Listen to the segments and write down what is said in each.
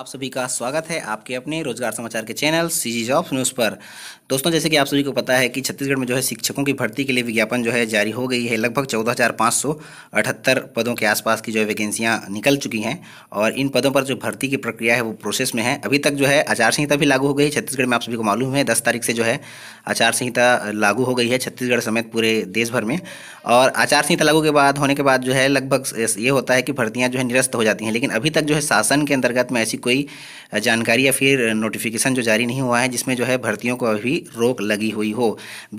आप सभी का स्वागत है आपके अपने रोजगार समाचार के channel C G jobs news पर दोस्तों जैसे कि आप सभी को पता है कि छत्तीसगढ़ में जो है शिक्षकों की भर्ती के लिए विज्ञापन जो है जारी हो गई है लगभग चौदह हज़ार पाँच सौ अठहत्तर पदों के आसपास की जो है वैकेंसियाँ निकल चुकी हैं और इन पदों पर जो भर्ती की प्रक्रिया है वो प्रोसेस में है अभी तक जो है आचार संहिता भी लागू हो गई है छत्तीसगढ़ में आप सभी को मालूम है दस तारीख से जो है आचार संहिता लागू हो गई है छत्तीसगढ़ समेत पूरे देश भर में और आचार संहिता लागू के बाद होने के बाद जो है लगभग ये होता है कि भर्तियाँ जो है निरस्त हो जाती हैं लेकिन अभी तक जो है शासन के अंतर्गत में ऐसी कोई जानकारी या फिर नोटिफिकेशन जो जारी नहीं हुआ है जिसमें जो है भर्तियों को अभी रोक लगी हुई हो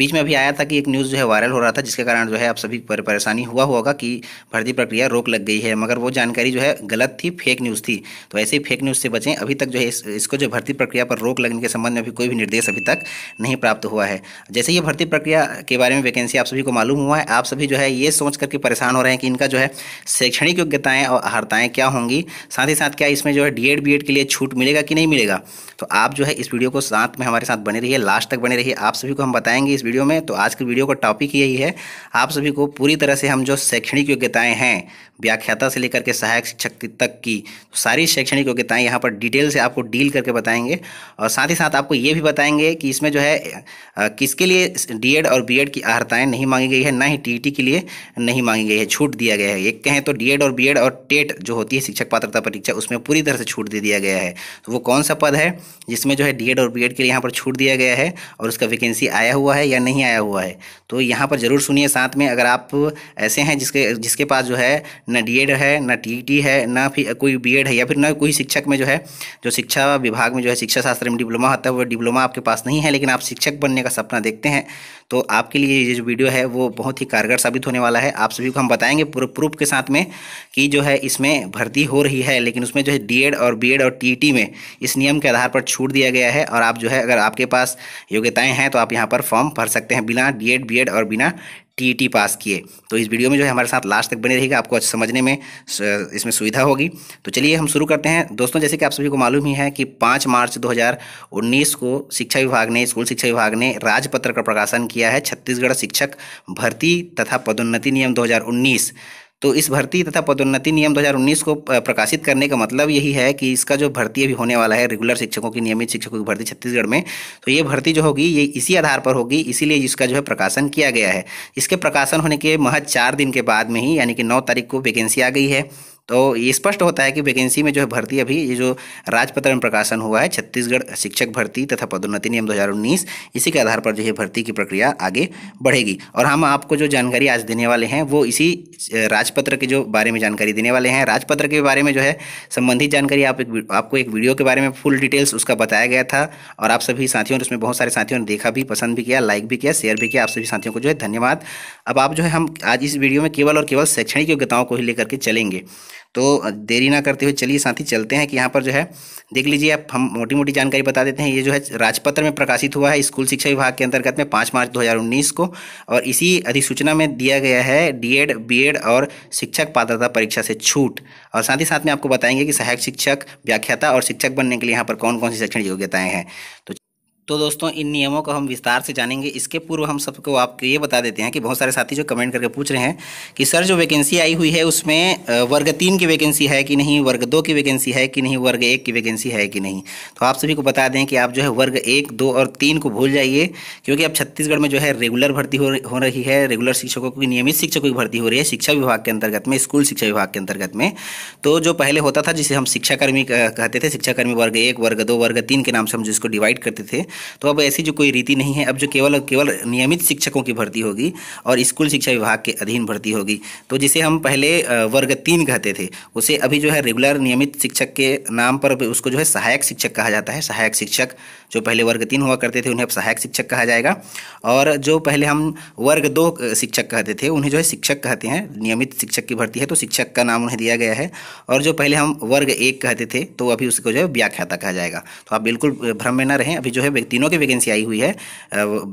बीच में अभी आया था कि एक न्यूज़ जो है वायरल हो रहा था जिसके कारण जो है आप सभी पर परेशानी हुआ होगा कि भर्ती प्रक्रिया रोक लग गई है मगर वो जानकारी जो है गलत थी फेक न्यूज़ थी तो ऐसे ही फेक न्यूज़ से बचें अभी तक जो है इस, इसको जो भर्ती प्रक्रिया पर रोक लगने के संबंध में अभी कोई भी निर्देश अभी तक नहीं प्राप्त हुआ है जैसे ये भर्ती प्रक्रिया के बारे में वैकेंसी आप सभी को मालूम हुआ है आप सभी जो है ये सोच करके परेशान हो रहे हैं कि इनका जो है शैक्षणिक योग्यताएँ और अहर्ताएँ क्या होंगी साथ ही साथ क्या इसमें जो है डी एड बी सर्टिफिकेट के लिए छूट मिलेगा कि नहीं मिलेगा तो आप जो है इस वीडियो को साथ में हमारे साथ बने रहिए लास्ट तक बने रहिए आप सभी को हम बताएंगे इस वीडियो में तो आज की वीडियो का टॉपिक यही है आप सभी को पूरी तरह से हम जो शैक्षणिक योग्यताएँ हैं व्याख्याता से लेकर के सहायक शिक्षक तक की तो सारी शैक्षणिक योग्यताएँ यहाँ पर डिटेल से आपको डील करके बताएंगे और साथ ही साथ आपको ये भी बताएंगे कि इसमें जो है किसके लिए डी और बी की अर्ताएँ नहीं मांगी गई है ना ही टी e के लिए नहीं मांगी गई है छूट दिया गया है एक कहें तो डी और बी और टेट e जो होती है शिक्षक पात्रता परीक्षा उसमें पूरी तरह से छूट दी दिया गया है तो वो कौन सा पद है जिसमें जो है डीएड और बीएड के लिए यहाँ पर छूट दिया गया है और उसका वैकेंसी आया हुआ है या नहीं आया हुआ है तो यहाँ पर ज़रूर सुनिए साथ में अगर आप ऐसे हैं जिसके जिसके पास जो है न डी है न टी e है ना फिर कोई बी है या फिर न कोई शिक्षक में जो है जो शिक्षा विभाग में जो है शिक्षा शास्त्र में डिप्लोमा होता है वो डिप्लोमा आपके पास नहीं है लेकिन आप शिक्षक बनने का सपना देखते हैं तो आपके लिए ये जो वीडियो है वो बहुत ही कारगर साबित होने वाला है आप सभी को हम बताएंगे प्रूफ के साथ में कि जो है इसमें भर्ती हो रही है लेकिन उसमें जो है डी और बी बीएड और टीटी में इस नियम के आधार पर छूट दिया गया है और आप जो है अगर आपके पास योग्यताएं हैं तो आप यहाँ पर फॉर्म भर सकते हैं बिना डीएड बीएड और बिना टीटी पास किए तो इस वीडियो में जो है हमारे साथ लास्ट तक बने रहेगा आपको अच्छा समझने में इसमें सुविधा होगी तो चलिए हम शुरू करते हैं दोस्तों जैसे कि आप सभी को मालूम ही है कि पाँच मार्च 2019 को शिक्षा विभाग ने स्कूल शिक्षा विभाग ने राजपत्र का प्रकाशन किया है छत्तीसगढ़ शिक्षक भर्ती तथा पदोन्नति नियम दो तो इस भर्ती तथा पदोन्नति नियम 2019 को प्रकाशित करने का मतलब यही है कि इसका जो भर्ती अभी होने वाला है रेगुलर शिक्षकों की नियमित शिक्षकों की भर्ती छत्तीसगढ़ में तो ये भर्ती जो होगी ये इसी आधार पर होगी इसीलिए इसका जो है प्रकाशन किया गया है इसके प्रकाशन होने के महज चार दिन के बाद में ही यानी कि नौ तारीख को वैकेंसी आ गई है तो ये स्पष्ट होता है कि वैकेंसी में जो है भर्ती अभी ये जो राजपत्र में प्रकाशन हुआ है छत्तीसगढ़ शिक्षक भर्ती तथा पदोन्नति नियम 2019 इसी के आधार पर जो है भर्ती की प्रक्रिया आगे बढ़ेगी और हम आपको जो जानकारी आज देने वाले हैं वो इसी राजपत्र के जो बारे में जानकारी देने वाले हैं राजपत्र के बारे में जो है संबंधित जानकारी आप एक, आपको एक वीडियो के बारे में फुल डिटेल्स उसका बताया गया था और आप सभी साथियों ने उसमें बहुत सारे साथियों ने देखा भी पसंद भी किया लाइक भी किया शेयर भी किया आप सभी साथियों को जो है धन्यवाद अब आप जो है हम आज इस वीडियो में केवल और केवल शैक्षणिक योग्यताओं को ही लेकर के चलेंगे तो देरी ना करते हुए चलिए साथ ही चलते हैं कि यहाँ पर जो है देख लीजिए आप हम मोटी मोटी जानकारी बता देते हैं ये जो है राजपत्र में प्रकाशित हुआ है स्कूल शिक्षा विभाग के अंतर्गत में पाँच मार्च 2019 को और इसी अधिसूचना में दिया गया है डीएड बीएड और शिक्षक पात्रता परीक्षा से छूट और साथ ही साथ में आपको बताएंगे कि सहायक शिक्षक व्याख्याता और शिक्षक बनने के लिए यहाँ पर कौन कौन सी शैक्षणिक योग्यताएँ हैं तो तो दोस्तों इन नियमों को हम विस्तार से जानेंगे इसके पूर्व हम सबको आपको ये बता देते हैं कि बहुत सारे साथी जो कमेंट करके पूछ रहे हैं कि सर जो वैकेंसी आई हुई है उसमें वर्ग तीन की वैकेंसी है कि नहीं वर्ग दो की वैकेंसी है कि नहीं वर्ग एक की वैकेंसी है कि नहीं तो आप सभी को बता दें कि आप जो है वर्ग एक दो और तीन को भूल जाइए क्योंकि अब छत्तीसगढ़ में जो है रेगुलर भर्ती हो, हो रही है रेगुलर शिक्षकों की नियमित शिक्षकों की भर्ती हो रही है शिक्षा विभाग के अंतर्गत में स्कूल शिक्षा विभाग के अंतर्गत में तो जो पहले होता था जिसे हम शिक्षाकर्मी कहते थे शिक्षाकर्मी वर्ग एक वर्ग दो वर्ग तीन के नाम से हम जिसको डिवाइड करते थे तो अब ऐसी जो कोई रीति नहीं है अब जो केवल केवल नियमित शिक्षकों की भर्ती होगी और स्कूल शिक्षा विभाग के अधीन भर्ती होगी तो जिसे हम पहले वर्ग तीन कहते थे उसे अभी जो है रेगुलर नियमित शिक्षक के नाम पर उसको जो है सहायक शिक्षक कहा जाता है सहायक शिक्षक जो पहले वर्ग तीन हुआ करते थे उन्हें अब सहायक शिक्षक कहा जाएगा और जो पहले हम वर्ग दो शिक्षक कहते थे उन्हें जो है शिक्षक कहते हैं नियमित शिक्षक की भर्ती है तो शिक्षक का नाम उन्हें दिया गया है और जो पहले हम वर्ग एक कहते थे तो अभी उसको जो है व्याख्याता कहा जाएगा तो आप बिल्कुल भ्रम में ना रहें अभी जो है तीनों की वैकेंसी आई हुई है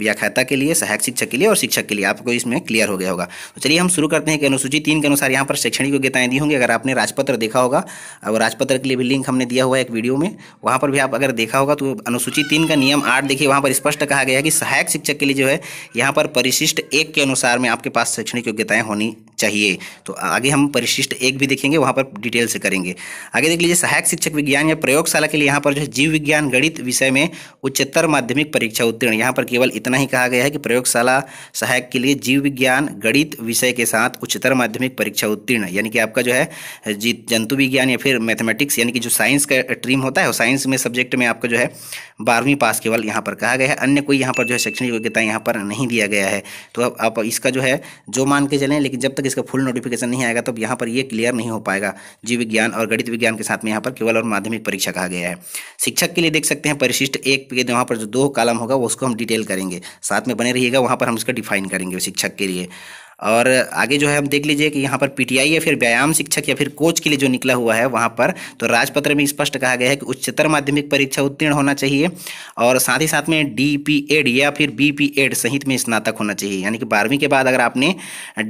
व्याख्याता के लिए सहायक शिक्षक के लिए और शिक्षक के लिए आपको इसमें क्लियर हो गया होगा तो चलिए हम शुरू करते हैं कि अनुसूची तीन के अनुसार यहाँ पर शैक्षणिक योग्यताएं दी होंगी अगर आपने राजपत्र देखा होगा और राजपत्र के लिए भी लिंक हमने दिया हुआ है एक वीडियो में वहाँ पर भी आप अगर देखा होगा तो अनुसूची तीन का नियम आठ देखिए वहाँ पर स्पष्ट कहा गया है कि सहायक शिक्षक के लिए जो है यहाँ पर परिशिष्ट एक के अनुसार में आपके पास शैक्षणिक योग्यताएँ होनी चाहिए तो आगे हम परिशिष्ट एक भी देखेंगे वहाँ पर डिटेल से करेंगे आगे देख लीजिए सहायक शिक्षक विज्ञान या प्रयोगशाला के लिए यहाँ पर जो है जीव विज्ञान गणित विषय में उच्चतर कर माध्यमिक परीक्षा उत्तीर्ण यहाँ पर केवल इतना ही कहा गया है कि प्रयोगशाला सहायक के लिए जीव विज्ञान गणित विषय के साथ उच्चतर माध्यमिक परीक्षा उत्तीर्ण यानी कि आपका जो है जी जंतु विज्ञान या फिर मैथमेटिक्स यानी कि जो साइंस का ट्रीम होता है साइंस में सब्जेक्ट में आपका जो है बारहवीं पास केवल यहाँ पर कहा गया है अन्य कोई यहाँ पर जो है शैक्षणिक योग्यता यहाँ पर नहीं दिया गया है तो अब आप इसका जो है जो मान के चलें लेकिन जब तक इसका फुल नोटिफिकेशन नहीं आएगा तब यहाँ पर ये क्लियर नहीं हो पाएगा जीव विज्ञान और गणित विज्ञान के साथ में यहाँ पर केवल और माध्यमिक परीक्षा कहा गया है शिक्षक के लिए देख सकते हैं परिशिष्ट एक पर जो दो कालम होगा उसको हम डिटेल करेंगे साथ में बने रहिएगा वहाँ पर हम इसका डिफाइन करेंगे शिक्षक के लिए और आगे जो है हम देख लीजिए कि यहाँ पर पीटीआई या फिर व्यायाम शिक्षक या फिर कोच के लिए जो निकला हुआ है वहाँ पर तो राजपत्र में स्पष्ट कहा गया है कि उच्चतर माध्यमिक परीक्षा उत्तीर्ण होना चाहिए और साथ ही साथ में डी पी एड या फिर बी पी एड सहित में स्नातक होना चाहिए यानी कि बारहवीं के बाद अगर आपने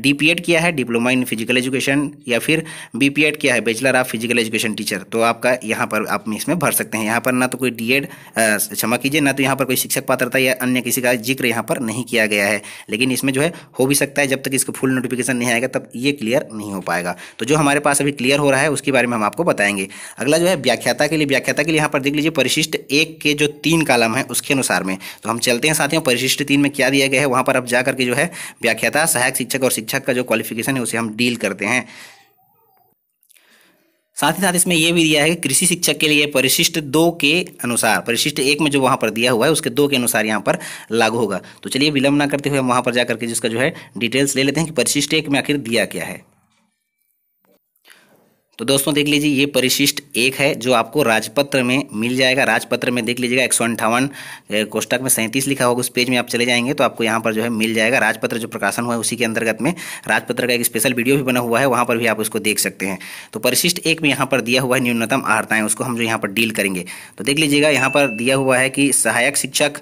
डी पी एड किया है डिप्लोमा इन फिजिकल एजुकेशन या फिर बी पी एड किया है bachelor of physical education teacher तो आपका यहाँ पर आप इसमें भर सकते हैं यहाँ पर ना तो कोई डी एड क्षमा कीजिए ना तो यहाँ पर कोई शिक्षक पात्रता या अन्य किसी का जिक्र यहाँ पर नहीं किया गया है लेकिन इसमें जो है हो भी सकता है जब तक इसका फुल नोटिफिकेशन नहीं आएगा तब ये क्लियर नहीं हो पाएगा तो जो हमारे पास अभी क्लियर हो रहा है उसके बारे में हम आपको बताएंगे अगला जो है व्याख्याता के लिए व्याख्याता के लिए यहाँ पर देख लीजिए परिशिष्ट एक के जो तीन कालम है उसके अनुसार में तो हम चलते हैं साथियों परिशिष्ट तीन में क्या दिया गया है वहाँ पर अब जाकर के जो है व्याख्याता सहायक शिक्षक और शिक्षक का जो क्वालिफिकेशन है उसे हम डील करते हैं साथ ही साथ इसमें यह भी दिया है कि कृषि शिक्षक के लिए परिशिष्ट दो के अनुसार परिशिष्ट एक में जो वहाँ पर दिया हुआ है उसके दो के अनुसार यहाँ पर लागू होगा तो चलिए विलंब ना करते हुए वहां वहाँ पर जा करके जिसका जो है डिटेल्स ले लेते हैं कि परिशिष्ट एक में आखिर दिया क्या है तो दोस्तों देख लीजिए ये परिशिष्ट एक है जो आपको राजपत्र में मिल जाएगा राजपत्र में देख लीजिएगा एक सौ अंठावन कोष्टक में सैंतीस लिखा होगा उस पेज में आप चले जाएंगे तो आपको यहाँ पर जो है मिल जाएगा राजपत्र जो प्रकाशन हुआ है उसी के अंतर्गत में राजपत्र का एक स्पेशल वीडियो भी बना हुआ है वहाँ पर भी आप उसको देख सकते हैं तो परिशिष्ट एक में यहाँ पर दिया हुआ है न्यूनतम आहरताएँ उसको हम जो यहाँ पर डील करेंगे तो देख लीजिएगा यहाँ पर दिया हुआ है कि सहायक शिक्षक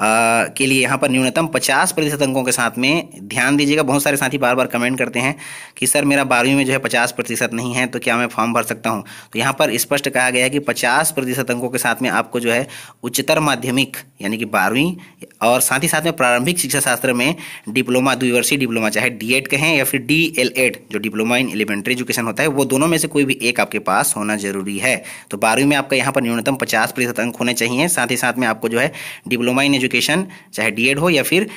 के लिए यहाँ पर न्यूनतम पचास प्रतिशत अंकों के साथ में ध्यान दीजिएगा बहुत सारे साथी बार बार कमेंट करते हैं कि सर मेरा बारहवीं में जो है पचास प्रतिशत नहीं है तो क्या मैं फॉर्म भर सकता हूँ तो यहाँ पर स्पष्ट कहा गया है कि पचास प्रतिशत अंकों के साथ में आपको जो है उच्चतर माध्यमिक यानी कि बारहवीं और साथ ही साथ में प्रारंभिक शिक्षा शास्त्र में डिप्लोमा द्विवर्षीय डिप्लोमा चाहे डी कहें या फिर डी जो डिप्लोमा इन एलिमेंट्री एजुकेशन होता है वो दोनों में से कोई भी एक आपके पास होना जरूरी है तो बारहवीं में आपका यहाँ पर न्यूनतम पचास प्रतिशत अंक होने चाहिए साथ ही साथ में आपको जो है डिप्लोमा इन एजुकेशन चाहे डीएड हो या फिर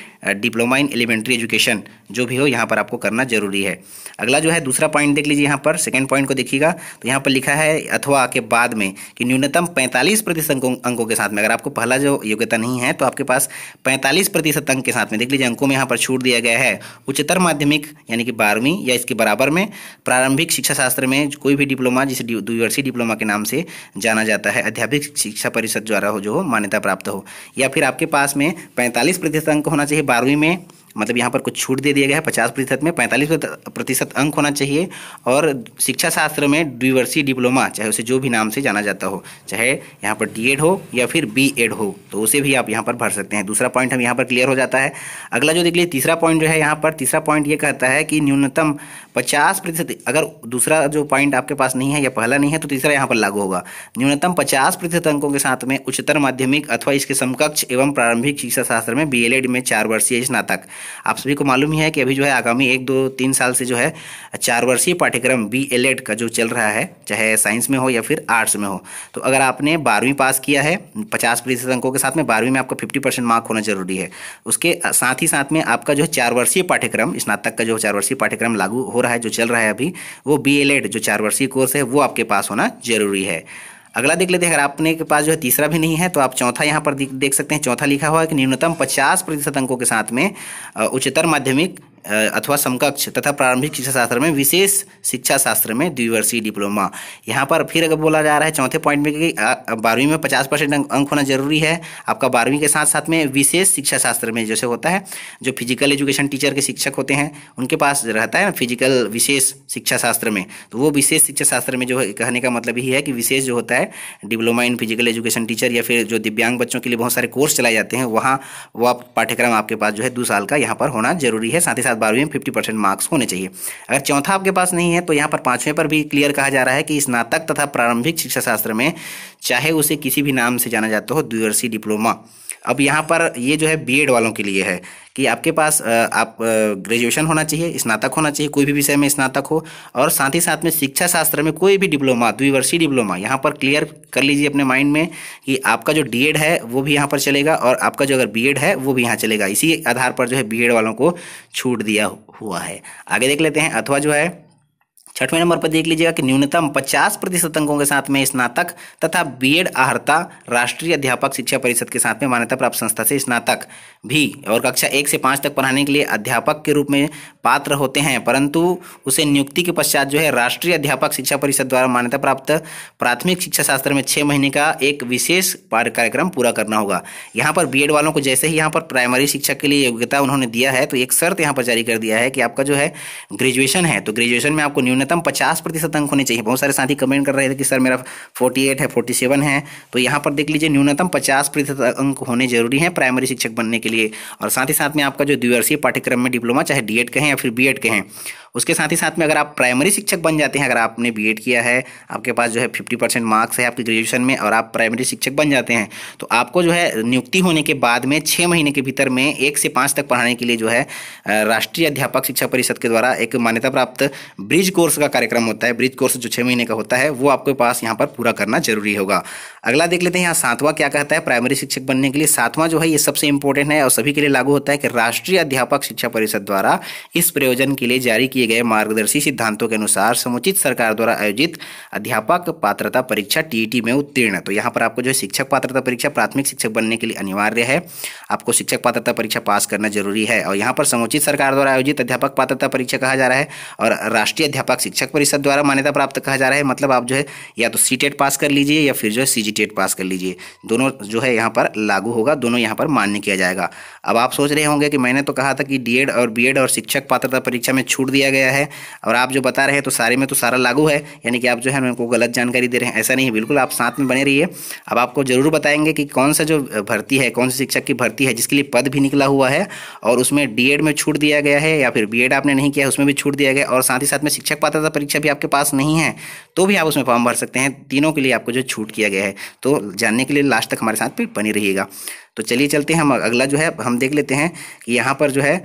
डिप्लोमा इन एलिमेंट्री एजुकेशन जो भी हो यहाँ पर आपको करना जरूरी है अगला जो है दूसरा पॉइंट देख लीजिए यहाँ पर सेकेंड पॉइंट को देखिएगा तो यहाँ पर लिखा है अथवा के बाद में कि न्यूनतम पैंतालीस प्रतिशत अंकों के साथ में अगर आपको पहला जो योग्यता नहीं है तो आपके पास पैंतालीस प्रतिशत अंक के साथ में देख लीजिए अंकों में यहाँ पर छूट दिया गया है उच्चतर माध्यमिक यानी कि बारहवीं या इसके बराबर में प्रारंभिक शिक्षा शास्त्र में कोई भी डिप्लोमा जिसे यूनिवर्सिटी डिप्लोमा के नाम से जाना जाता है अध्यापक शिक्षा परिषद द्वारा हो जो हो मान्यता प्राप्त हो या फिर आपके पास पास में पैंतालीस प्रतिशत अंक होना चाहिए बारहवीं में मतलब यहाँ पर कुछ छूट दे दिया गया है पचास प्रतिशत में पैंतालीस प्रतिशत अंक होना चाहिए और शिक्षा शास्त्र में डिवर्सी डिप्लोमा चाहे उसे जो भी नाम से जाना जाता हो चाहे यहाँ पर डी हो या फिर बी हो तो उसे भी आप यहाँ पर भर सकते हैं दूसरा पॉइंट हम यहाँ पर क्लियर हो जाता है अगला जो देख लीजिए तीसरा पॉइंट जो है यहाँ पर तीसरा पॉइंट ये कहता है कि न्यूनतम पचास प्रतिशत अगर दूसरा जो पॉइंट आपके पास नहीं है या पहला नहीं है तो तीसरा यहाँ पर लागू होगा न्यूनतम पचास प्रतिशत अंकों के साथ में उच्चतर माध्यमिक अथवा इसके समकक्ष एवं प्रारंभिक शिक्षा शास्त्र में बी में चार वर्षीय स्नातक आप सभी को मालूम ही है कि अभी जो है आगामी एक दो तीन साल से जो है चार वर्षीय पाठ्यक्रम बी का जो चल रहा है चाहे साइंस में हो या फिर आर्ट्स में हो तो अगर आपने बारहवीं पास किया है पचास प्रतिशत अंकों के साथ में बारहवीं में आपका फिफ्टी परसेंट मार्क होना जरूरी है उसके साथ ही साथ में आपका जो है चार वर्षीय पाठ्यक्रम स्नातक का जो चार वर्षीय पाठ्यक्रम लागू हो रहा है जो चल रहा है अभी वो बी एल जो चार वर्षीय कोर्स है वो आपके पास होना जरूरी है अगला देख लेते हैं अगर आपने के पास जो है तीसरा भी नहीं है तो आप चौथा यहाँ पर देख सकते हैं चौथा लिखा हुआ है कि न्यूनतम पचास प्रतिशत अंकों के साथ में उच्चतर माध्यमिक अथवा समकक्ष तथा प्रारंभिक शिक्षा शास्त्र में विशेष शिक्षा शास्त्र में द्विवर्षीय डिप्लोमा यहाँ पर फिर अगर बोला जा रहा है चौथे पॉइंट में कि बारहवीं में पचास परसेंट अंक होना जरूरी है आपका बारहवीं के साथ साथ में विशेष शिक्षा शास्त्र में जैसे होता है जो फिजिकल एजुकेशन टीचर के शिक्षक होते हैं उनके पास रहता है ना फिजिकल विशेष शिक्षा शास्त्र में तो वो विशेष शिक्षा शास्त्र में जो कहने का मतलब यही है कि विशेष जो होता है diploma in physical education teacher या फिर जो दिव्यांग बच्चों के लिए बहुत सारे कोर्स चलाए जाते हैं वहाँ वह पाठ्यक्रम आपके पास जो है दो साल का यहाँ पर होना जरूरी है साथ ही साथ साथ बारहवीं में फिफ्टी परसेंट मार्क्स होने चाहिए अगर चौथा आपके पास नहीं है तो यहाँ पर पाँचवें पर भी क्लियर कहा जा रहा है कि स्नातक तथा प्रारंभिक शिक्षा शास्त्र में चाहे उसे किसी भी नाम से जाना जाता हो द्विवर्षीय डिप्लोमा अब यहाँ पर ये जो है बीएड वालों के लिए है कि आपके पास आप ग्रेजुएशन होना चाहिए स्नातक होना चाहिए कोई भी विषय में स्नातक हो और साथ ही साथ में शिक्षा शास्त्र में कोई भी डिप्लोमा द्विवर्षीय डिप्लोमा यहाँ पर क्लियर कर लीजिए अपने माइंड में कि आपका जो डीएड है वो भी यहाँ पर चलेगा और आपका जो अगर बीएड है वो भी यहाँ चलेगा इसी आधार पर जो है बी वालों को छूट दिया हुआ है आगे देख लेते हैं अथवा जो है छठवें नंबर पर देख लीजिएगा कि न्यूनतम 50 प्रतिशत अंकों के साथ में स्नातक तथा बीएड आहर्ता राष्ट्रीय अध्यापक शिक्षा परिषद के साथ में मान्यता प्राप्त संस्था से स्नातक भी और कक्षा एक से पाँच तक पढ़ाने के लिए अध्यापक के रूप में पात्र होते हैं परंतु उसे नियुक्ति के पश्चात जो है राष्ट्रीय अध्यापक शिक्षा परिषद द्वारा मान्यता प्राप्त प्राथमिक शिक्षा शास्त्र में छः महीने का एक विशेष कार्यक्रम पूरा करना होगा यहाँ पर बी वालों को जैसे ही यहाँ पर प्राइमरी शिक्षा के लिए योग्यता उन्होंने दिया है तो एक शर्त यहाँ पर जारी कर दिया है कि आपका जो है ग्रेजुएशन है तो ग्रेजुएशन में आपको न्यूनतम न्यूनतम पचास प्रतिशत अंक होने चाहिए बहुत सारे साथी कमेंट कर रहे थे कि सर मेरा फोर्टी एट है फोर्टी सेवन है तो यहाँ पर देख लीजिए न्यूनतम पचास प्रतिशत अंक होने जरूरी है प्राइमरी शिक्षक बनने के लिए और साथ ही साथ में आपका जो द्विवर्षीय पाठ्यक्रम में डिप्लोमा चाहे डी के या फिर बी के उसके साथ ही साथ में अगर आप प्राइमरी शिक्षक बन जाते हैं अगर आपने बी किया है आपके पास जो है फिफ्टी परसेंट मार्क्स है आपकी ग्रेजुएशन में और आप प्राइमरी शिक्षक बन जाते हैं तो आपको जो है नियुक्ति होने के बाद में छः महीने के भीतर में एक से पाँच तक पढ़ाने के लिए जो है राष्ट्रीय अध्यापक शिक्षा परिषद के द्वारा एक मान्यता प्राप्त ब्रिज कोर्स का कार्यक्रम होता है ब्रिज कोर्स जो छः महीने का होता है वो आपके पास यहाँ पर पूरा करना जरूरी होगा अगला देख लेते हैं यहाँ सातवां क्या कहता है प्राइमरी शिक्षक बनने के लिए सातवां जो है ये सबसे इंपॉर्टेंट है और सभी के लिए लागू होता है कि राष्ट्रीय अध्यापक शिक्षा परिषद द्वारा इस प्रयोजन के लिए जारी किया दिए गए मार्गदर्शी सिद्धांतों के अनुसार समुचित सरकार द्वारा आयोजित अध्यापक पात्रता परीक्षा टी में उत्तीर्ण तो यहाँ पर आपको जो है शिक्षक पात्रता परीक्षा प्राथमिक शिक्षक बनने के लिए अनिवार्य है आपको शिक्षक पात्रता परीक्षा पास करना जरूरी है और यहाँ पर समुचित सरकार द्वारा आयोजित अध्यापक पात्रता परीक्षा कहा जा रहा है और राष्ट्रीय अध्यापक शिक्षक परिषद द्वारा मान्यता प्राप्त कहा जा रहा है मतलब आप जो है या तो सी पास कर लीजिए या फिर जो है सी पास कर लीजिए दोनों जो है यहाँ पर लागू होगा दोनों यहाँ पर मान्य किया जाएगा अब आप सोच रहे होंगे कि मैंने तो कहा था कि डीएड और बी और शिक्षक पात्रता परीक्षा में छूट दिया दिया गया है और आप जो बता रहे हैं तो सारे में तो सारा लागू है यानी कि आप जो है उनको गलत जानकारी दे रहे हैं ऐसा नहीं है बिल्कुल आप साथ में बने रहिए अब आपको जरूर बताएंगे कि कौन सा जो भर्ती है कौन सी शिक्षक की भर्ती है जिसके लिए पद भी निकला हुआ है और उसमें डी में छूट दिया गया है या फिर बी आपने नहीं किया उसमें भी छूट दिया गया और साथ ही साथ में शिक्षक पात्रता परीक्षा भी आपके पास नहीं है तो भी आप उसमें फॉर्म भर सकते हैं तीनों के लिए आपको जो छूट किया गया है तो जानने के लिए लास्ट तक हमारे साथ भी बनी रहिएगा तो चलिए चलते हैं हम अगला जो है हम देख लेते हैं कि यहाँ पर जो है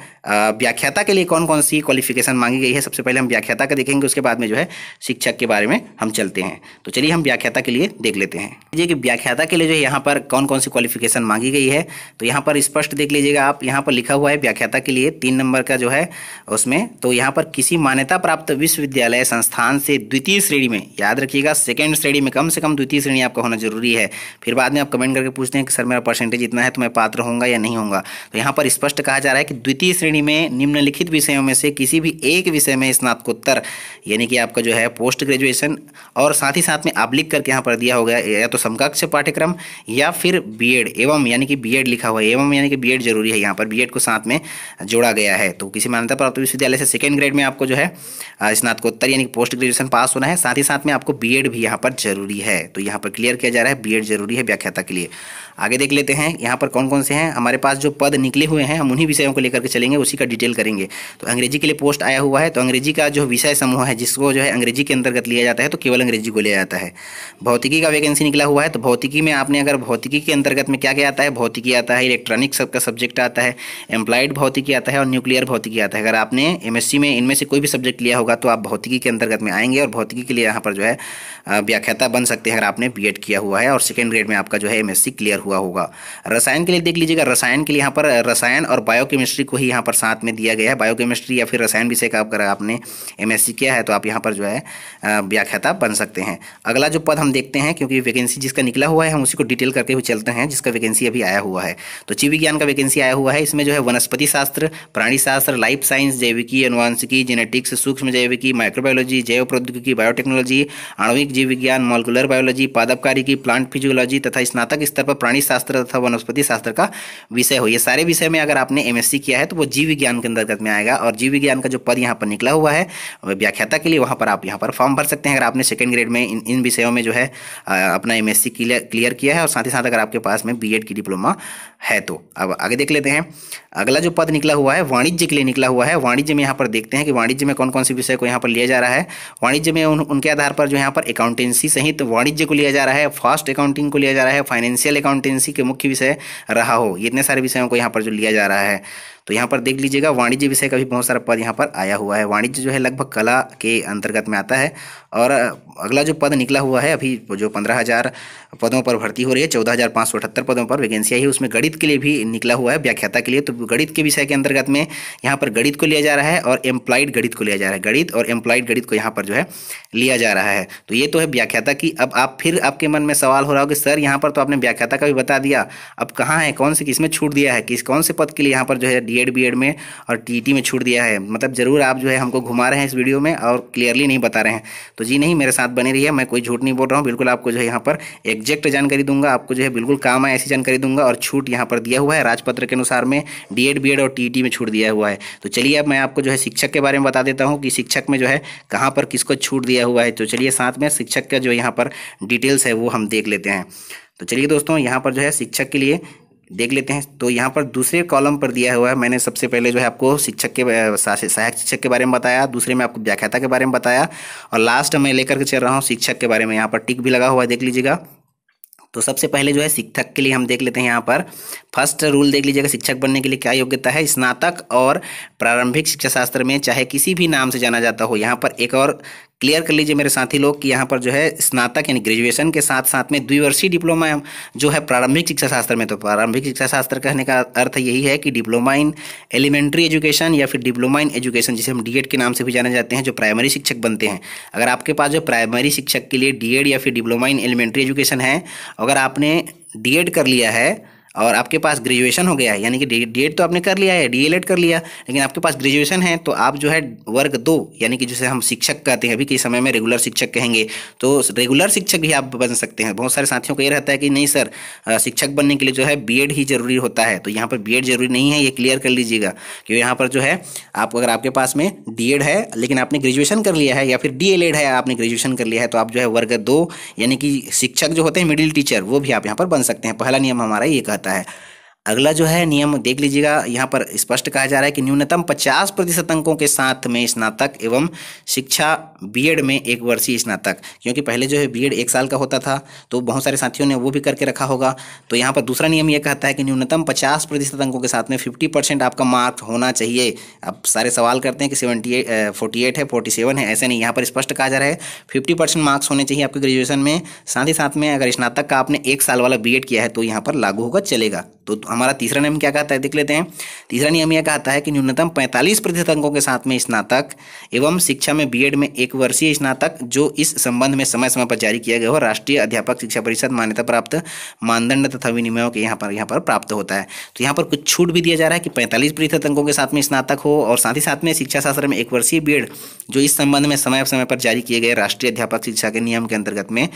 व्याख्याता के लिए कौन कौन सी क्वालिफिकेशन मांगी गई है सबसे पहले हम व्याख्याता का देखेंगे उसके बाद में जो है शिक्षक के बारे में हम चलते हैं तो चलिए हम व्याख्याता के लिए देख लेते हैं कि व्याख्याता के लिए जो है यहाँ पर कौन कौन सी क्वालिफिकेशन मांगी गई है तो यहाँ पर स्पष्ट देख लीजिएगा आप यहाँ पर लिखा हुआ है व्याख्याता के लिए तीन नंबर का जो है उसमें तो यहाँ पर किसी मान्यता प्राप्त विश्वविद्यालय संस्थान से द्वितीय श्रेणी में याद रखिएगा सेकेंड श्रेणी में कम से कम द्वितीय श्रेणी आपका होना जरूरी है फिर बाद में आप कमेंट करके पूछते हैं कि सर मेरा परसेंटेज इतना खोजना है तो मैं पात्र होऊंगा या नहीं होऊंगा तो यहाँ पर स्पष्ट कहा जा रहा है कि द्वितीय श्रेणी में निम्नलिखित विषयों में से किसी भी एक विषय में स्नातकोत्तर यानी कि आपका जो है पोस्ट ग्रेजुएशन और साथ ही साथ में आप लिख करके यहाँ पर दिया हो गया या तो समकक्ष पाठ्यक्रम या फिर बी एवं यानी कि बी लिखा हुआ है एवं यानी कि बी जरूरी है यहाँ पर बी को साथ में जोड़ा गया है तो किसी मान्यता प्राप्त विश्वविद्यालय से सेकेंड ग्रेड में आपको जो है स्नातकोत्तर यानी कि पोस्ट ग्रेजुएशन पास होना है साथ ही साथ में आपको बी भी यहाँ पर जरूरी है तो यहाँ पर क्लियर किया जा रहा है बी जरूरी है व्याख्याता के लिए आगे देख लेते हैं यहाँ पर कौन कौन से हैं हमारे पास जो पद निकले हुए हैं हम उन्हीं विषयों को लेकर के चलेंगे उसी का डिटेल करेंगे तो अंग्रेजी के लिए पोस्ट आया हुआ है तो अंग्रेजी का जो विषय समूह है जिसको जो है अंग्रेजी के अंतर्गत लिया जाता है तो केवल अंग्रेजी को लिया जाता है भौतिकी का वैकेंसी निकला हुआ है तो भौतिकी में आपने अगर भौतिकी के अंतर्गत में क्या क्या आता है भौतिकी आता है इलेक्ट्रॉनिक सबका सब्जेक्ट आता है एम्प्लॉयड भौतिकी आता है और न्यूक्लियर भौतिकी आता है अगर आपने एम में इनमें से कोई भी सब्जेक्ट लिया होगा तो आप भौतिकी के अंतर्गत में आएंगे और भौतिकी के लिए यहाँ पर जो है व्याख्याता बन सकते हैं अगर आपने बी किया हुआ है और सेकेंड ग्रेड में आपका जो है एम क्लियर हुआ होगा रसायन के लिए देख लीजिएगा रसायन के लिए यहाँ पर रसायन और बायोकेमिस्ट्री को ही यहाँ पर साथ में दिया गया है बायोकेमिस्ट्री या फिर रसायन विषय का अगर आपने एम किया है तो आप यहाँ पर जो है व्याख्याता बन सकते हैं अगला जो पद हम देखते हैं क्योंकि वैकेंसी जिसका निकला हुआ है हम उसी को डिटेल करके हुए चलते हैं जिसका वैकेंसी अभी आया हुआ है तो जीव विज्ञान का वैकेंसी आया हुआ है इसमें जो है वनस्पति शास्त्र प्राणी शास्त्र लाइफ साइंस जैविकी अनुवांशिकी जेनेटिक्स सूक्ष्म जैविकी माइक्रोबायोलॉजी जैव प्रौद्योगिकी बायोटेक्नोलॉजी आणविक जीव विज्ञान मॉलकुलर बायोलॉजी पादपकारी की प्लांट फिजियोलॉजी तथा स्नातक स्तर पर प्राणी शास्त्र तथा वनस्पति वनस्पति शास्त्र का विषय हो ये सारे विषय में अगर आपने एमएससी किया है तो वो जीव विज्ञान के अंतर्गत में आएगा और जीव विज्ञान का जो पद यहाँ पर निकला हुआ है व्याख्याता के लिए वहाँ पर आप यहाँ पर फॉर्म भर सकते हैं अगर आपने सेकेंड ग्रेड में इन इन विषयों में जो है अपना एम क्लियर किया है और साथ ही साथ अगर आपके पास में बी की डिप्लोमा है तो अब आगे देख लेते हैं अगला जो पद निकला हुआ है वाणिज्य के लिए निकला हुआ है वाणिज्य में यहाँ पर देखते हैं कि वाणिज्य में कौन कौन से विषय को यहाँ पर लिया जा रहा है वाणिज्य में उन, उनके आधार पर जो यहाँ पर अकाउंटेंसी सहित तो वाणिज्य को लिया जा रहा है फास्ट अकाउंटिंग को लिया जा रहा है फाइनेंशियल अकाउंटेंसी के मुख्य विषय रहा हो इतने सारे विषयों को यहाँ पर जो लिया जा रहा है तो यहाँ पर देख लीजिएगा वाणिज्य विषय का भी बहुत सारा पद यहाँ पर आया हुआ है वाणिज्य जो है लगभग कला के अंतर्गत में आता है और अगला जो पद निकला हुआ है अभी जो पंद्रह हज़ार पदों पर भर्ती हो रही है चौदह हज़ार पाँच सौ अठहत्तर पदों पर वैकेंसी है उसमें गणित के लिए भी निकला हुआ है व्याख्याता के लिए तो गणित के विषय के अंतर्गत में यहाँ पर गणित को लिया जा रहा है और एम्प्लाइड गणित को लिया जा रहा है गणित और एम्प्लाइड गणित को यहाँ पर जो है लिया जा रहा है तो ये तो है व्याख्याता की अब आप फिर आपके मन में सवाल हो रहा हो कि सर यहाँ पर तो आपने व्याख्याता का भी बता दिया अब कहाँ है कौन से किस में छूट दिया है किस कौन से पद के लिए यहाँ पर जो है डी बीएड बीएड में और टीटी e में छूट दिया है मतलब ज़रूर आप जो है हमको घुमा रहे हैं इस वीडियो में और क्लियरली नहीं बता रहे हैं तो जी नहीं मेरे साथ बनी रही है मैं कोई झूठ नहीं बोल रहा हूँ बिल्कुल आपको जो है यहाँ पर एग्जैक्ट जानकारी दूंगा आपको जो है बिल्कुल काम है ऐसी जानकारी दूंगा और छूट यहाँ पर दिया हुआ है राजपत्र के अनुसार में डीएड एड और टी e में छूट दिया हुआ है तो चलिए अब मैं आपको जो है शिक्षक के बारे में बता देता हूँ कि शिक्षक में जो है कहाँ पर किसको छूट दिया हुआ है तो चलिए साथ में शिक्षक का जो यहाँ पर डिटेल्स है वो हम देख लेते हैं तो चलिए दोस्तों यहाँ पर जो है शिक्षक के लिए देख लेते हैं तो यहाँ पर दूसरे कॉलम पर दिया हुआ है मैंने सबसे पहले जो है आपको शिक्षक के सहायक शिक्षक के बारे में बताया दूसरे में आपको व्याख्याता के बारे में बताया और लास्ट में लेकर के चल रहा हूँ शिक्षक के बारे में यहाँ पर टिक भी लगा हुआ है देख लीजिएगा तो सबसे पहले जो है शिक्षक के लिए हम देख लेते हैं यहाँ पर फर्स्ट रूल देख लीजिएगा शिक्षक बनने के लिए क्या योग्यता है स्नातक और प्रारंभिक शिक्षा शास्त्र में चाहे किसी भी नाम से जाना जाता हो यहाँ पर एक और क्लियर कर लीजिए मेरे साथी लोग कि यहाँ पर जो है स्नातक यानी ग्रेजुएशन के साथ साथ में द्विवर्षीय डिप्लोमा जो है प्रारंभिक शिक्षा शास्त्र में तो प्रारंभिक शिक्षा शास्त्र कहने का अर्थ यही है कि डिप्लोमा इन एलिमेंट्री एजुकेशन या फिर डिप्लोमा इन एजुकेशन जिसे हम डी के नाम से भी जाने जाते हैं जो प्राइमरी शिक्षक बनते हैं अगर आपके पास जो प्राइमरी शिक्षक के लिए डी या फिर डिप्लोमा इन एलिमेंट्री एजुकेशन है अगर आपने डी कर लिया है और आपके पास ग्रेजुएशन हो गया है यानी कि डी तो आपने कर लिया है डी e कर लिया लेकिन आपके पास ग्रेजुएशन है तो आप जो है वर्ग दो यानी कि जिसे हम शिक्षक कहते हैं अभी के समय में रेगुलर शिक्षक कहेंगे तो रेगुलर शिक्षक भी आप बन सकते हैं बहुत सारे साथियों को ये रहता है कि नहीं सर शिक्षक बनने के लिए जो है बी ही जरूरी होता है तो यहाँ पर बी जरूरी नहीं है ये क्लियर कर लीजिएगा क्योंकि यहाँ पर जो है आप अगर आपके पास में डी है लेकिन आपने ग्रेजुएशन कर लिया है या फिर डी e है आपने ग्रेजुएशन कर लिया है तो आप जो है वर्ग दो यानी कि शिक्षक जो होते हैं मिडिल टीचर वो भी आप यहाँ पर बन सकते हैं पहला नियम हमारा ये कहता है 哎。अगला जो है नियम देख लीजिएगा यहाँ पर स्पष्ट कहा जा रहा है कि न्यूनतम पचास प्रतिशत अंकों के साथ में स्नातक एवं शिक्षा बीएड में एक वर्षीय स्नातक क्योंकि पहले जो है बीएड एक साल का होता था तो बहुत सारे साथियों ने वो भी करके रखा होगा तो यहाँ पर दूसरा नियम ये कहता है कि न्यूनतम पचास प्रतिशत अंकों के साथ में फिफ्टी परसेंट आपका मार्क्स होना चाहिए अब सारे सवाल करते हैं कि सेवेंटी एट फोर्टी एट है फोर्टी सेवन है ऐसे नहीं यहाँ पर स्पष्ट कहा जा रहा है फिफ्टी परसेंट मार्क्स होने चाहिए आपके ग्रेजुएशन में साथ ही साथ में अगर स्नातक का आपने एक साल वाला बी किया है तो यहाँ पर लागू होगा चलेगा तो हमारा तीसरा नियम क्या कहता है देख लेते हैं तीसरा नियम यह कहता है कि न्यूनतम पैंतालीस प्रतिशत अंकों के साथ में स्नातक एवं शिक्षा में बीएड में एक वर्षीय स्नातक जो इस संबंध में समय समय पर जारी किया गया हो राष्ट्रीय अध्यापक शिक्षा परिषद मान्यता प्राप्त मानदंड तथा विनिमयों के यहाँ पर यहाँ पर प्राप्त होता है तो यहाँ पर कुछ छूट भी दिया जा रहा है कि पैंतालीस प्रतिशत अंकों के साथ में स्नातक हो और साथ ही साथ में शिक्षा शास्त्र में एक वर्षीय बी जो इस संबंध में समय समय पर जारी किए गए राष्ट्रीय अध्यापक शिक्षा के नियम के अंतर्गत में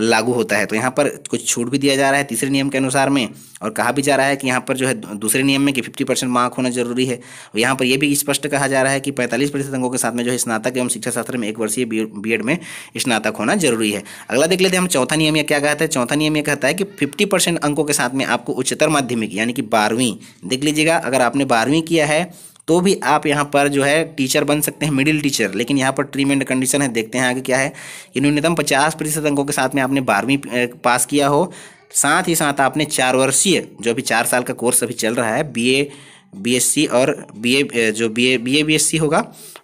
लागू होता है तो यहाँ पर कुछ छूट भी दिया जा रहा है तीसरे नियम के अनुसार में और कहा भी जा रहा है कि यहाँ पर जो है दूसरे नियम में कि फिफ्टी परसेंट मार्क होना जरूरी है यहाँ पर यह भी स्पष्ट कहा जा रहा है कि पैंतालीस प्रतिशत अंकों के साथ में जो है स्नातक एवं शिक्षा शास्त्र में एक वर्षीय बी में स्नातक होना जरूरी है अगला देख लेते हैं हम चौथा नियम यह क्या कहता है चौथा नियम यह कहता है कि फिफ्टी अंकों के साथ में आपको उच्चतर माध्यमिक यानी कि बारहवीं देख लीजिएगा अगर आपने बारहवीं किया है तो भी आप यहाँ पर जो है टीचर बन सकते हैं मिडिल टीचर लेकिन यहाँ पर ट्रीम एंड कंडीशन है देखते हैं आगे क्या है कि न्यूनतम पचास प्रतिशत अंकों के साथ में आपने बारहवीं पास किया हो साथ ही साथ आपने चार वर्षीय जो अभी चार साल का कोर्स अभी चल रहा है बीए बीएससी और बीए जो बीए बीए बीएससी होगा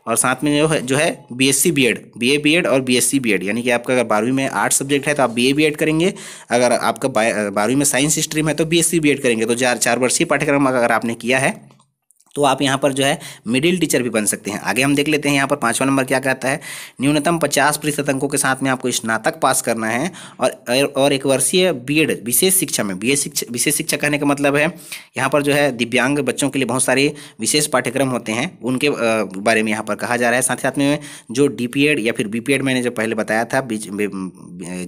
और साथ में जो है जो है बीएससी बीएड बीए बीएड और बीएससी बीएड यानी कि आपका अगर बारहवीं में आठ सब्जेक्ट है तो आप बीए बीएड करेंगे अगर आपका बारहवीं में साइंस स्ट्रीम है तो बीएससी बीएड करेंगे तो चार चार वर्षीय पाठ्यक्रम अगर आपने किया है तो आप यहाँ पर जो है मिडिल टीचर भी बन सकते हैं आगे हम देख लेते हैं यहाँ पर पाँचवा नंबर क्या कहता है न्यूनतम पचास प्रतिशत अंकों के साथ में आपको स्नातक पास करना है और और एक वर्षीय एड विशेष शिक्षा में बी शिक्षा विशेष शिक्षा कहने का मतलब है यहाँ पर जो है दिव्यांग बच्चों के लिए बहुत सारे विशेष पाठ्यक्रम होते हैं उनके बारे में यहाँ पर कहा जा रहा है साथ ही साथ में जो डी या फिर बी मैंने जो पहले बताया था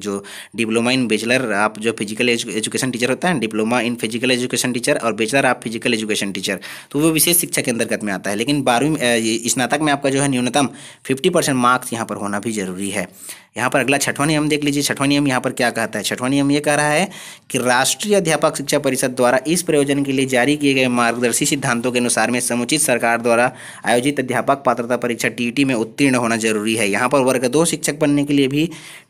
जो डिप्लोमा इन बेचलर आप जो फिजिकल एजुकेशन टीचर होता है diploma in physical education teacher और बेचलर आप फिजिकल एजुकेशन टीचर तो वो विशेष शिक्षा के अंतर्गत में आता है लेकिन बारहवीं स्नातक में आपका जो है न्यूनतम फिफ्टी परसेंट मार्क्स यहाँ पर होना भी जरूरी है यहाँ पर अगला छठवां नियम देख लीजिए छठवां नियम यहाँ पर क्या कहता है छठवां नियम ये कह रहा है कि राष्ट्रीय अध्यापक शिक्षा परिषद द्वारा इस प्रयोजन के लिए जारी किए गए मार्गदर्शी सिद्धांतों के अनुसार में समुचित सरकार द्वारा आयोजित अध्यापक पात्रता परीक्षा टी में उत्तीर्ण होना जरूरी है यहाँ पर वर्ग दो शिक्षक बनने के लिए भी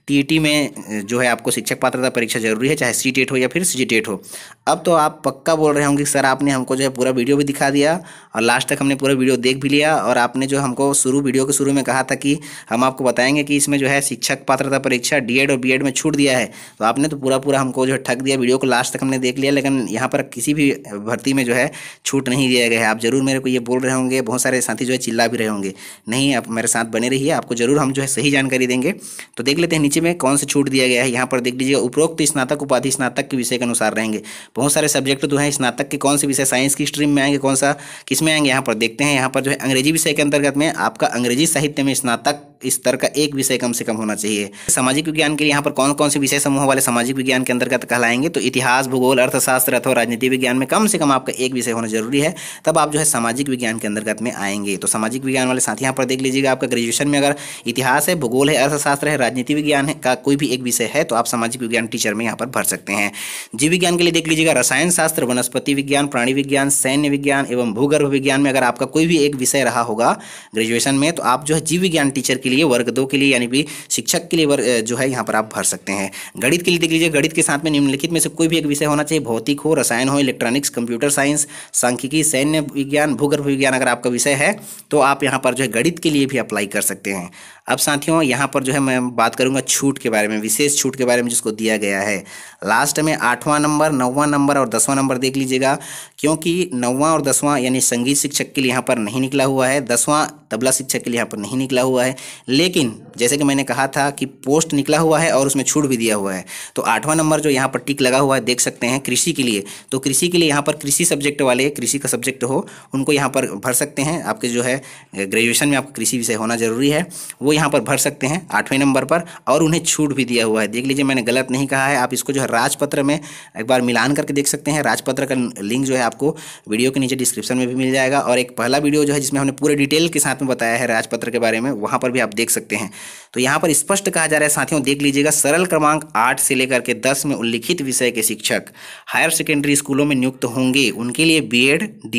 टी e में जो है आपको शिक्षक पात्रता परीक्षा जरूरी है चाहे सी टेट हो या फिर सी टेट हो अब तो आप पक्का बोल रहे होंगे सर आपने हमको जो है पूरा वीडियो भी दिखा दिया और लास्ट तक हमने पूरा वीडियो देख भी लिया और आपने जो हमको शुरू वीडियो के शुरू में कहा था कि हम आपको बताएंगे कि इसमें जो है शिक्षक पात्रता परीक्षा डी और बी में छूट दिया है तो आपने तो पूरा पूरा हमको जो है ठग दिया वीडियो को लास्ट तक हमने देख लिया लेकिन यहाँ पर किसी भी भर्ती में जो है छूट नहीं दिया गया है आप ज़रूर मेरे को ये बोल रहे होंगे बहुत सारे साथी जो है चिल्ला भी रहे होंगे नहीं आप मेरे साथ बने रहिए आपको ज़रूर हम जो है सही जानकारी देंगे तो देख लेते हैं नीचे नीचे में कौन से छूट दिया गया है यहाँ पर देख लीजिएगा उपरोक्त स्नातक उपाधि स्नातक के विषय के अनुसार रहेंगे बहुत सारे सब्जेक्ट जो है स्नातक के कौन से विषय साइंस की स्ट्रीम में आएंगे कौन सा किस में आएंगे यहाँ पर देखते हैं यहाँ पर जो है अंग्रेजी विषय के अंतर्गत में आपका अंग्रेजी साहित्य में स्नातक स्तर का एक विषय कम से कम होना चाहिए सामाजिक विज्ञान के लिए यहाँ पर कौन कौन से विषय समूह वाले सामाजिक विज्ञान के अंतर्गत कहलाएंगे तो इतिहास भूगोल अर्थशास्त्र अथवा राजनीति विज्ञान में कम से कम आपका एक विषय होना जरूरी है तब आप जो है सामाजिक विज्ञान के अंतर्गत में आएंगे तो सामाजिक विज्ञान वाले साथ यहाँ पर देख लीजिएगा आपका ग्रेजुएशन में अगर इतिहास है भूगोल है अर्थशास्त्र है राजनीति विज्ञान विज्ञान का कोई भी एक विषय है तो आप सामाजिक विज्ञान टीचर में यहाँ पर भर सकते हैं जीव विज्ञान के लिए देख लीजिएगा रसायन शास्त्र वनस्पति विज्ञान प्राणी विज्ञान सैन्य विज्ञान एवं भूगर्भ विज्ञान में अगर आपका कोई भी एक विषय रहा होगा ग्रेजुएशन में तो आप जो है जीव विज्ञान टीचर के लिए वर्ग दो के लिए यानी कि शिक्षक के लिए जो है यहाँ पर आप भर सकते हैं गणित के लिए देख लीजिए गणित के साथ में निम्नलिखित में से कोई भी एक विषय होना चाहिए भौतिक हो रसायन हो इलेक्ट्रॉनिक्स कंप्यूटर साइंस सांख्यिकी सैन्य विज्ञान भूगर्भ विज्ञान अगर आपका विषय है तो आप यहाँ पर जो है गणित के लिए भी अप्लाई कर सकते हैं अब साथियों यहाँ पर जो है मैं बात करूँगा छूट के बारे में विशेष छूट के बारे में जिसको दिया गया है लास्ट में आठवां नंबर नौवां नंबर और दसवां नंबर देख लीजिएगा क्योंकि नौवां और दसवां यानी संगीत शिक्षक के लिए यहाँ पर नहीं निकला हुआ है दसवां तबला शिक्षक के लिए यहाँ पर नहीं निकला हुआ है लेकिन जैसे कि मैंने कहा था कि पोस्ट निकला हुआ है और उसमें छूट भी दिया हुआ है तो आठवां नंबर जो यहाँ पर टिक लगा हुआ है देख सकते हैं कृषि के लिए तो कृषि के लिए यहाँ पर कृषि सब्जेक्ट वाले कृषि का सब्जेक्ट हो उनको यहाँ पर भर सकते हैं आपके जो है ग्रेजुएशन में आपका कृषि विषय होना ज़रूरी है वो यहाँ पर भर सकते हैं आठवें नंबर पर और उन्हें छूट भी दिया हुआ है देख लीजिए मैंने गलत नहीं कहा है आप इसको जो है राजपत्र में एक बार मिलान करके देख सकते हैं राजपत्र का लिंक जो है आपको वीडियो के नीचे डिस्क्रिप्शन में भी मिल जाएगा और एक पहला वीडियो जो है जिसमें हमने पूरे डिटेल के साथ साथ में बताया है राजपत्र के बारे में वहाँ पर भी आप देख सकते हैं तो यहाँ पर स्पष्ट कहा जा रहा है साथियों देख लीजिएगा सरल क्रमांक आठ से लेकर के दस में उल्लिखित विषय के शिक्षक हायर सेकेंडरी स्कूलों में नियुक्त होंगे उनके लिए बी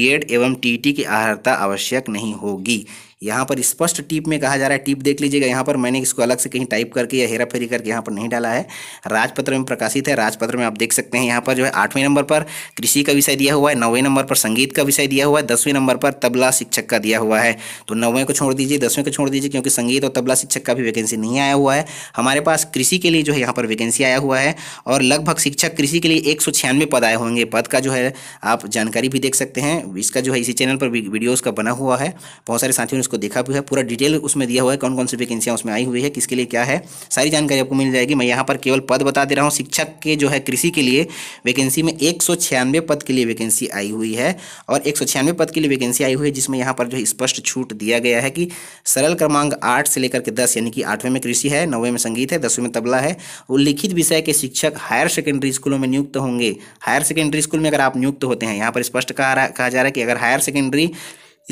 एड एवं टी की अर्हता आवश्यक नहीं होगी यहाँ पर स्पष्ट टिप में कहा जा रहा है टिप देख लीजिएगा यहाँ पर मैंने इसको अलग से कहीं टाइप करके या हेरा फेरी करके यहाँ पर नहीं डाला है राजपत्र में प्रकाशित है राजपत्र में आप देख सकते हैं यहाँ पर जो है आठवें नंबर पर कृषि का विषय दिया हुआ है नौवें नंबर पर संगीत का विषय दिया हुआ है दसवें नंबर पर तबला शिक्षक का दिया हुआ है तो नौवें को छोड़ दीजिए दसवें को छोड़ दीजिए क्योंकि संगीत और तबला शिक्षक का भी वैकेंसी नहीं आया हुआ है हमारे पास कृषि के लिए जो है यहाँ पर वैकेंसी आया हुआ है और लगभग शिक्षक कृषि के लिए एक पद आए होंगे पद का जो है आप जानकारी भी देख सकते हैं इसका जो है इसी चैनल पर वीडियोज़ का बना हुआ है बहुत सारे साथियों उसको देखा भी है पूरा डिटेल उसमें दिया हुआ है कौन कौन सी वैकेंसियाँ उसमें आई हुई है किसके लिए क्या है सारी जानकारी आपको मिल जाएगी मैं यहाँ पर केवल पद बता दे रहा हूँ शिक्षक के जो है कृषि के लिए वैकेंसी में एक पद के लिए वैकेंसी आई हुई है और एक पद के लिए वैकेंसी आई हुई है जिसमें यहाँ पर जो स्पष्ट छूट दिया गया है कि सरल क्रमांक आठ से लेकर के दस यानी कि आठवें में कृषि है नौवें में संगीत है दसवें में तबला है उल्लिखित विषय के शिक्षक हायर सेकेंडरी स्कूलों में नियुक्त होंगे हायर सेकेंडरी स्कूल में अगर आप नियुक्त होते हैं यहाँ पर स्पष्ट कहा कहा जा रहा है कि अगर हायर सेकेंडरी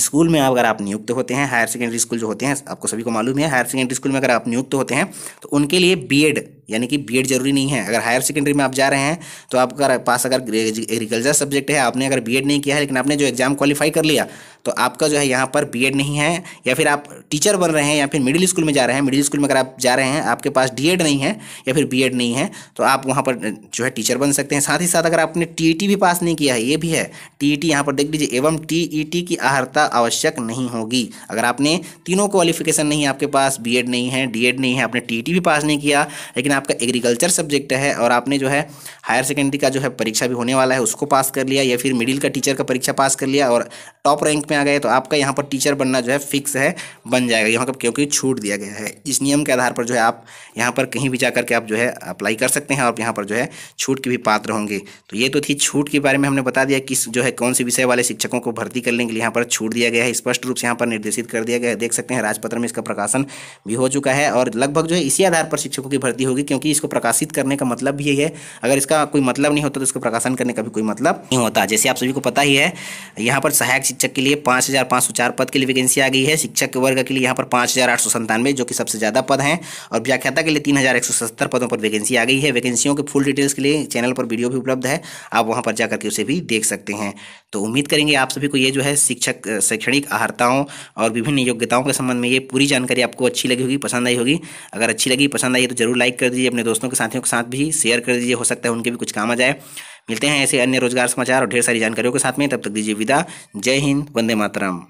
स्कूल में अगर आप नियुक्त होते हैं हायर सेकेंडरी स्कूल जो होते हैं आपको सभी को मालूम है हायर सेकेंडरी स्कूल में अगर आप नियुक्त होते हैं तो उनके लिए बीएड यानी कि बीएड जरूरी नहीं है अगर हायर सेकेंडरी में आप जा रहे हैं तो आपका पास अगर एग्रीकल्चर सब्जेक्ट है आपने अगर बीएड नहीं किया है लेकिन आपने जो एग्जाम क्वालिफाई कर लिया तो आपका जो है यहाँ पर बी नहीं है या फिर आप टीचर बन रहे हैं या फिर मिडिल स्कूल में जा रहे हैं मिडिल स्कूल में अगर आप जा रहे हैं आपके पास डी नहीं है या फिर बी नहीं है तो आप वहाँ पर जो है टीचर बन सकते हैं साथ ही साथ अगर आपने टी e भी पास नहीं किया है ये भी है टी ई e यहाँ पर देख लीजिए एवं टी e की आहारता आवश्यक नहीं होगी अगर आपने तीनों क्वालिफिकेशन नहीं आपके पास बी नहीं है डी नहीं है आपने टी भी पास नहीं किया लेकिन आपका एग्रीकल्चर सब्जेक्ट है और आपने जो है हायर सेकेंडरी का जो है परीक्षा भी होने वाला है उसको पास कर लिया या फिर मिडिल का टीचर का परीक्षा पास कर लिया और टॉप रैंक में में आ गए तो आपका यहाँ पर टीचर बनना जो है फिक्स है बन जाएगा यहाँ पर क्योंकि छूट दिया गया है इस नियम के आधार पर जो है आप यहाँ पर कहीं भी जा करके आप जो है अप्लाई कर सकते हैं और यहाँ पर जो है छूट की भी पात्र होंगे तो ये तो थी छूट के बारे में हमने बता दिया किस जो है कौन से विषय वाले शिक्षकों को भर्ती करने के लिए यहाँ पर छूट दिया गया है स्पष्ट रूप से यहाँ पर निर्देशित कर दिया गया है देख सकते हैं राजपत्र में इसका प्रकाशन भी हो चुका है और लगभग जो है इसी आधार पर शिक्षकों की भर्ती होगी क्योंकि इसको प्रकाशित करने का मतलब भी यही है अगर इसका कोई मतलब नहीं होता तो इसको प्रकाशन करने का भी कोई मतलब नहीं होता जैसे आप सभी को पता ही है यहाँ पर सहायक शिक्षक के लिए पाँच हज़ार पाँच सौ चार पद के लिए वैकेंसी आ गई है शिक्षक के वर्ग के लिए यहाँ पर पाँच हज़ार आठ सौ संतानवे जो कि सबसे ज़्यादा पद हैं और व्याख्याता के लिए तीन हज़ार एक सौ सत्तर पदों पर वैकेंसी आ गई है वैकेंसियों के फुल डिटेल्स के लिए चैनल पर वीडियो भी उपलब्ध है आप वहाँ पर जा करके उसे भी देख सकते हैं तो उम्मीद करेंगे आप सभी को ये जो है शिक्षक शैक्षणिक आहारताओं और विभिन्न योग्यताओं के संबंध में ये पूरी जानकारी आपको अच्छी लगी होगी पसंद आई होगी अगर अच्छी लगी पसंद आई तो जरूर लाइक कर दीजिए अपने दोस्तों के साथियों के साथ भी शेयर कर दीजिए हो सकता है उनके भी कुछ काम आ जाए मिलते हैं ऐसे अन्य रोजगार समाचार और ढेर सारी जानकारियों के साथ में तब तक दीजिए विदा जय हिंद वंदे मातरम